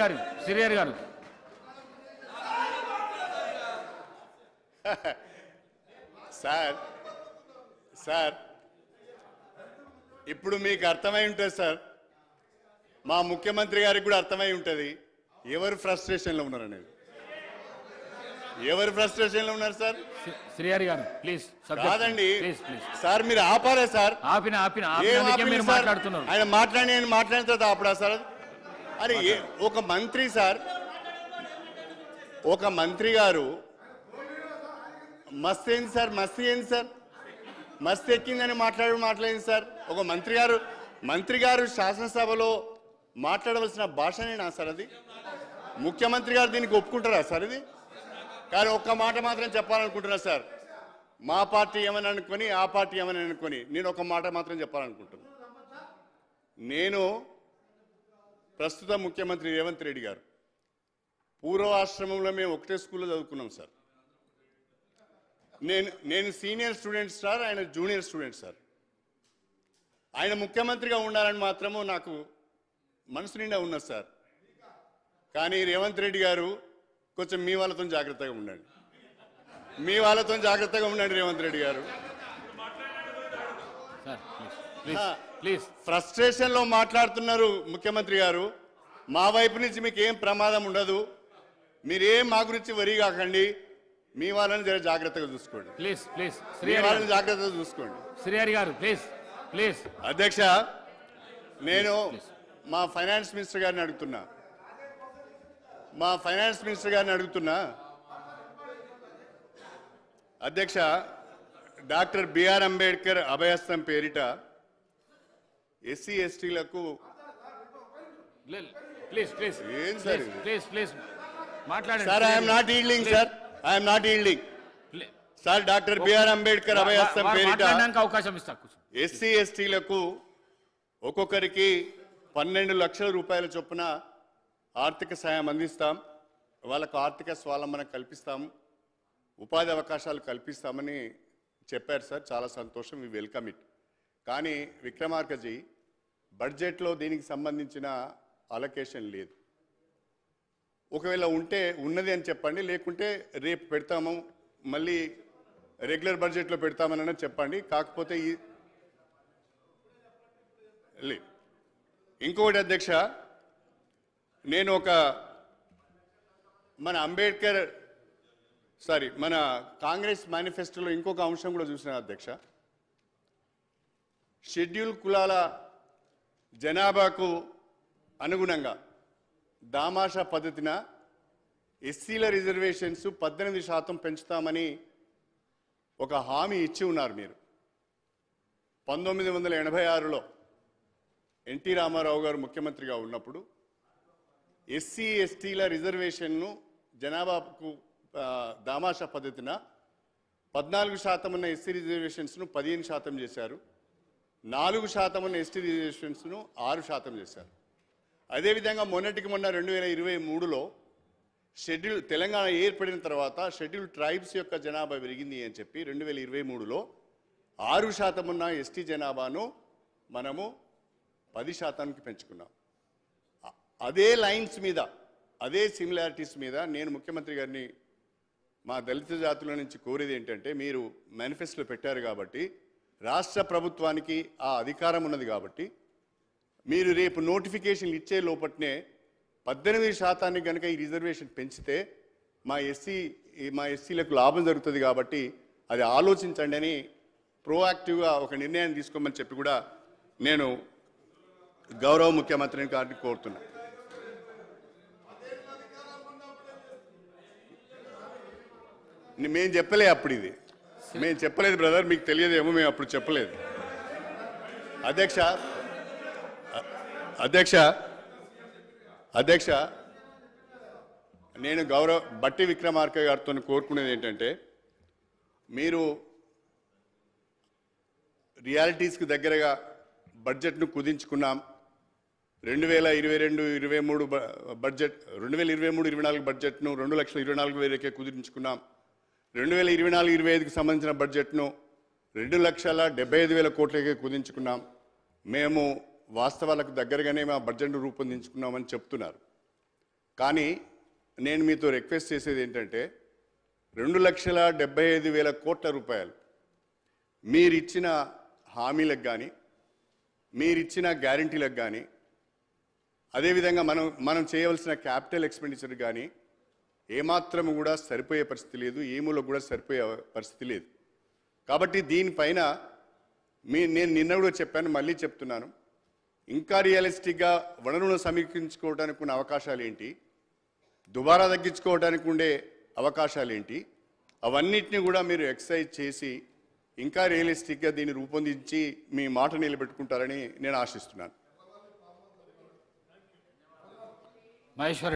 గారు సిరియర్ గారు sir sir ఇప్పుడు మీకు అర్థమై ఉంటుంది సార్ మా ముఖ్యమంత్రి గారికి కూడా అర్థమై ఉంటుంది ఎవరు ఫ్రస్ట్రేషన్లో ఉన్నారు అనేది ఎవరు ఫ్రస్ట్రేషన్లో ఉన్నారు సార్ శ్రీహరి గారు ప్లీజ్ కాదండి సార్ మీరు ఆపారా సార్ ఆపిన ఆపిన ఆయన మాట్లాడి మాట్లాడిన తర్వాత ఆపడా సార్ అరే ఒక మంత్రి సార్ ఒక మంత్రి గారు మస్తు ఏంది సార్ మస్తు ఏంది సార్ మస్తు ఎక్కిందని మాట్లాడు మాట్లాడింది సార్ ఒక మంత్రి గారు మంత్రి గారు శాసనసభలో మాట్లాడవలసిన భాషనేనా సార్ అది ముఖ్యమంత్రి గారు దీనికి ఒప్పుకుంటారా సార్ ఇది కానీ ఒక్క మాట మాత్రం చెప్పాలనుకుంటున్నా సార్ మా పార్టీ ఏమని అనుకొని ఆ పార్టీ ఏమని అనుకొని నేను ఒక మాట మాత్రం చెప్పాలనుకుంటున్నాను నేను ప్రస్తుత ముఖ్యమంత్రి రేవంత్ రెడ్డి గారు పూర్వ ఆశ్రమంలో మేము ఒకటే స్కూల్లో చదువుకున్నాం సార్ నేను నేను సీనియర్ స్టూడెంట్ సార్ ఆయన జూనియర్ స్టూడెంట్ సార్ ఆయన ముఖ్యమంత్రిగా ఉండాలని మాత్రము నాకు మనసు నిండా ఉన్నది సార్ కానీ రేవంత్ రెడ్డి గారు కొంచెం మీ వాళ్ళతో జాగ్రత్తగా ఉండండి మీ వాళ్ళతో జాగ్రత్తగా ఉండండి రేవంత్ రెడ్డి గారు ప్లీజ్ ఫ్రస్ట్రేషన్ లో మాట్లాడుతున్నారు ముఖ్యమంత్రి గారు మా వైపు నుంచి మీకు ఏం ప్రమాదం ఉండదు మీరేం మా గురించి వరి కాకండి మీ వాళ్ళని జర జాగ్రత్తగా చూసుకోండి ప్లీజ్ ప్లీజ్ శ్రీ వాళ్ళని జాగ్రత్తగా చూసుకోండి శ్రీహరి గారు ప్లీజ్ ప్లీజ్ అధ్యక్ష నేను మా ఫైనాన్స్ మినిస్టర్ గారిని అడుగుతున్నా మా ఫైనాన్స్ మినిస్టర్ గారిని అడుగుతున్నా అధ్యక్ష డాక్టర్ బిఆర్ అంబేద్కర్ అభయస్థం పేరిట ఎస్సీ ఎస్టీలకు please sir sir sir doctor BR Ambedkar అవకాశం ఎస్సీ ఎస్టీలకు ఒక్కొక్కరికి పన్నెండు లక్షల రూపాయల చొప్పున ఆర్థిక సాయం అందిస్తాం వాళ్ళకు ఆర్థిక స్వాలంబన కల్పిస్తాము ఉపాధి అవకాశాలు కల్పిస్తామని చెప్పారు సార్ చాలా సంతోషం వి వెల్కమ్ ఇట్ కానీ విక్రమార్కజీ బడ్జెట్లో దీనికి సంబంధించిన అలొకేషన్ లేదు ఒకవేళ ఉంటే ఉన్నది అని చెప్పండి లేకుంటే రేపు పెడతాము మళ్ళీ రెగ్యులర్ బడ్జెట్లో పెడతామని చెప్పండి కాకపోతే ఈ ఇంకొకటి అధ్యక్ష నేను ఒక మన అంబేద్కర్ సారీ మన కాంగ్రెస్ మేనిఫెస్టోలో ఇంకొక అంశం కూడా చూసిన అధ్యక్ష షెడ్యూల్ కులాల జనాభాకు అనుగుణంగా దామాషా పద్ధతిన ఎస్సీల రిజర్వేషన్స్ పద్దెనిమిది శాతం పెంచుతామని ఒక హామీ ఇచ్చి ఉన్నారు మీరు పంతొమ్మిది వందల ఎనభై ఆరులో ఎన్టీ రామారావు గారు ముఖ్యమంత్రిగా ఉన్నప్పుడు ఎస్సీ ఎస్టీల రిజర్వేషన్ను జనాభాకు దామాషా పద్ధతిన పద్నాలుగు శాతం ఉన్న ఎస్సీ రిజర్వేషన్స్ను పదిహేను శాతం చేశారు నాలుగు శాతం ఉన్న ఎస్టీ రిజర్వేషన్స్ను ఆరు శాతం చేశారు అదేవిధంగా మొన్నటికి మొన్న రెండు వేల ఇరవై మూడులో షెడ్యూల్ తెలంగాణ ఏర్పడిన తర్వాత షెడ్యూల్ ట్రైబ్స్ యొక్క జనాభా పెరిగింది అని చెప్పి రెండు వేల ఇరవై మూడులో ఆరు శాతం ఉన్న ఎస్టీ జనాభాను మనము పది శాతానికి పెంచుకున్నాం అదే లైన్స్ మీద అదే సిమిలారిటీస్ మీద నేను ముఖ్యమంత్రి గారిని మా దళిత జాతుల నుంచి కోరేది ఏంటంటే మీరు మేనిఫెస్టోలో పెట్టారు కాబట్టి రాష్ట్ర ప్రభుత్వానికి ఆ అధికారం ఉన్నది కాబట్టి మీరు రేపు నోటిఫికేషన్లు ఇచ్చే లోపట్నే పద్దెనిమిది శాతానికి కనుక ఈ రిజర్వేషన్ పెంచితే మా ఎస్సీ మా ఎస్సీలకు లాభం జరుగుతుంది కాబట్టి అది ఆలోచించండి అని ప్రోయాక్టివ్గా ఒక నిర్ణయం తీసుకోమని చెప్పి కూడా నేను గౌరవ ముఖ్యమంత్రిని గారిని కోరుతున్నా మేము చెప్పలే అప్పుడు ఇది మేము చెప్పలేదు బ్రదర్ మీకు తెలియదు ఏమో మేము అప్పుడు చెప్పలేదు అధ్యక్ష అధ్యక్ష అధ్యక్ష నేను గౌరవ బట్టి విక్రమార్క గారితో కోరుకునేది ఏంటంటే మీరు రియాలిటీస్కి దగ్గరగా బడ్జెట్ను కుదించుకున్నాం రెండు వేల ఇరవై రెండు ఇరవై మూడు బడ్జెట్ రెండు వేల ఇరవై మూడు ఇరవై నాలుగు బడ్జెట్ను రెండు లక్షల ఇరవై నాలుగు వేలకే కుదిరించుకున్నాం రెండు వేల ఇరవై నాలుగు ఇరవై ఐదుకు సంబంధించిన బడ్జెట్ను రెండు లక్షల డెబ్బై ఐదు వేల కోట్లకే కుదించుకున్నాం మేము వాస్తవాలకు దగ్గరగానే మా బడ్జెట్ను రూపొందించుకున్నామని చెప్తున్నారు కానీ నేను మీతో రిక్వెస్ట్ చేసేది ఏంటంటే రెండు లక్షల డెబ్బై ఐదు వేల కోట్ల రూపాయలు మీరిచ్చిన హామీలకు కానీ మీరిచ్చిన గ్యారంటీలకు కానీ అదేవిధంగా మనం మనం చేయవలసిన క్యాపిటల్ ఎక్స్పెండిచర్ కానీ ఏమాత్రము కూడా సరిపోయే పరిస్థితి లేదు ఏములకు కూడా సరిపోయే పరిస్థితి లేదు కాబట్టి దీనిపైన మీ నేను నిన్న కూడా చెప్పాను మళ్ళీ చెప్తున్నాను ఇంకా రియలిస్టిక్గా వనరులను సమీక్షించుకోవడానికి ఉన్న అవకాశాలు ఏంటి దుబారా తగ్గించుకోవడానికి ఉండే అవకాశాలు ఏంటి అవన్నిటిని కూడా మీరు ఎక్సైజ్ చేసి ఇంకా రియలిస్టిక్గా దీన్ని రూపొందించి మీ మాట నిలబెట్టుకుంటారని నేను ఆశిస్తున్నాను మహేశ్వర్